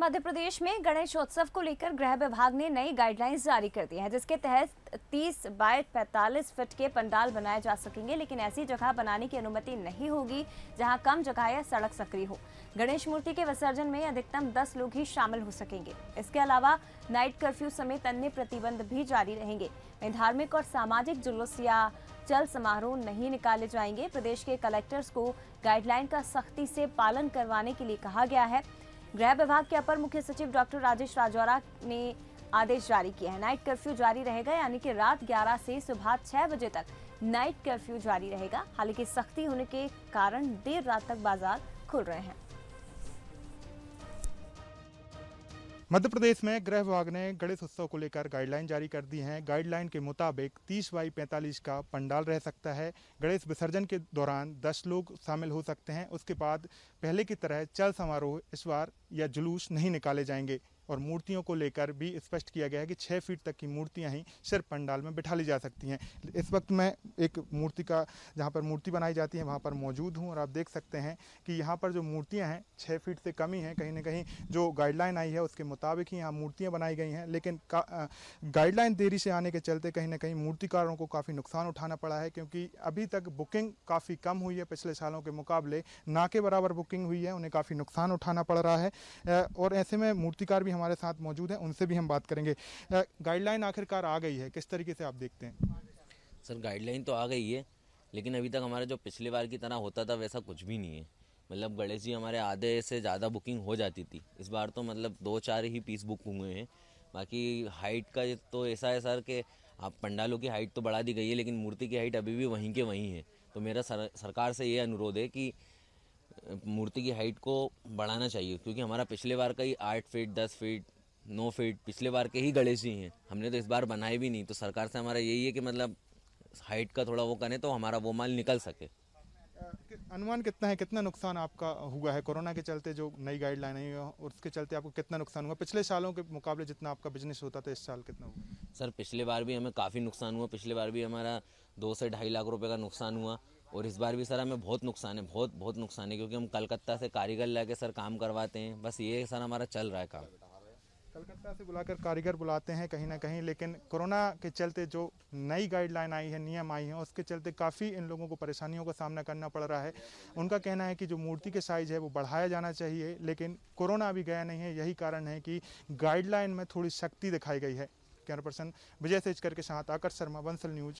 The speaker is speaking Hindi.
मध्य प्रदेश में गणेशोत्सव को लेकर गृह विभाग ने नई गाइडलाइंस जारी कर दी है जिसके तहत 30 बाय 45 फीट के पंडाल बनाए जा सकेंगे लेकिन ऐसी जगह बनाने की अनुमति नहीं होगी जहां कम जगह या सड़क सक्रिय हो गणेश मूर्ति के विसर्जन में अधिकतम 10 लोग ही शामिल हो सकेंगे इसके अलावा नाइट कर्फ्यू समेत अन्य प्रतिबंध भी जारी रहेंगे धार्मिक और सामाजिक जुलूस या चल समारोह नहीं निकाले जाएंगे प्रदेश के कलेक्टर्स को गाइडलाइन का सख्ती से पालन करवाने के लिए कहा गया है गृह विभाग के अपर मुख्य सचिव डॉक्टर राजेश राजौरा ने आदेश जारी किया है नाइट कर्फ्यू जारी रहेगा यानी कि रात 11 से सुबह 6 बजे तक नाइट कर्फ्यू जारी रहेगा हालांकि सख्ती होने के कारण देर रात तक बाजार खुल रहे हैं मध्य प्रदेश में गृह विभाग ने गणेश उत्सव को लेकर गाइडलाइन जारी कर दी हैं गाइडलाइन के मुताबिक 30 बाई 45 का पंडाल रह सकता है गणेश विसर्जन के दौरान 10 लोग शामिल हो सकते हैं उसके बाद पहले की तरह चल समारोह इस बार या जुलूस नहीं निकाले जाएंगे और मूर्तियों को लेकर भी स्पष्ट किया गया है कि छः फीट तक की मूर्तियाँ ही सिर्फ पंडाल में बिठा ली जा सकती हैं इस वक्त मैं एक मूर्ति का जहाँ पर मूर्ति बनाई जाती है वहाँ पर मौजूद हूँ और आप देख सकते हैं कि यहाँ पर जो मूर्तियाँ हैं छः फीट से कम ही हैं कहीं ना कहीं जो गाइडलाइन आई है उसके मुताबिक ही यहाँ मूर्तियाँ बनाई गई हैं लेकिन गाइडलाइन देरी से आने के चलते कहीं ना कहीं मूर्तिकारों को काफ़ी नुकसान उठाना पड़ा है क्योंकि अभी तक बुकिंग काफ़ी कम हुई है पिछले सालों के मुकाबले ना के बराबर बुकिंग हुई है उन्हें काफ़ी नुकसान उठाना पड़ रहा है और ऐसे में मूर्तिकार भी हमारे साथ मौजूद हैं उनसे भी हम बात करेंगे गाइडलाइन आखिरकार आ गई है किस तरीके से आप देखते हैं सर गाइडलाइन तो आ गई है लेकिन अभी तक हमारे जो पिछली बार की तरह होता था वैसा कुछ भी नहीं है मतलब गणेश जी हमारे आधे से ज़्यादा बुकिंग हो जाती थी इस बार तो मतलब दो चार ही पीस बुक हुए हैं बाकी हाइट का तो ऐसा है सर कि आप पंडालों की हाइट तो बढ़ा दी गई है लेकिन मूर्ति की हाइट अभी भी वहीं के वहीं है तो मेरा सर, सरकार से ये अनुरोध है कि मूर्ति की हाइट को बढ़ाना चाहिए क्योंकि हमारा पिछले बार का ही आठ फीट दस फीट नौ फीट पिछले बार के ही गणेश जी हैं हमने तो इस बार बनाए भी नहीं तो सरकार से हमारा यही है कि मतलब हाइट का थोड़ा वो करें तो हमारा वो माल निकल सके अनुमान कितना है कितना नुकसान आपका हुआ है कोरोना के चलते जो नई गाइडलाइन आई है और उसके चलते आपको कितना नुकसान हुआ पिछले सालों के मुकाबले जितना आपका बिजनेस होता था इस साल कितना हुआ सर पिछले बार भी हमें काफ़ी नुकसान हुआ पिछले बार भी हमारा दो से ढाई लाख रुपए का नुकसान हुआ और इस बार भी सर हमें बहुत नुकसान है बहुत बहुत नुकसान है क्योंकि हम कलकत्ता से कारीगर ला सर काम करवाते हैं बस ये सर हमारा चल रहा है काम कलकत्ता से बुलाकर कारीगर बुलाते हैं कहीं ना कहीं लेकिन कोरोना के चलते जो नई गाइडलाइन आई है नियम आई है उसके चलते काफ़ी इन लोगों को परेशानियों का सामना करना पड़ रहा है उनका कहना है कि जो मूर्ति के साइज़ है वो बढ़ाया जाना चाहिए लेकिन कोरोना अभी गया नहीं है यही कारण है कि गाइडलाइन में थोड़ी सख्ती दिखाई गई है कैमरा पर्सन विजय सेजकर के साथ आकर शर्मा बंसल न्यूज़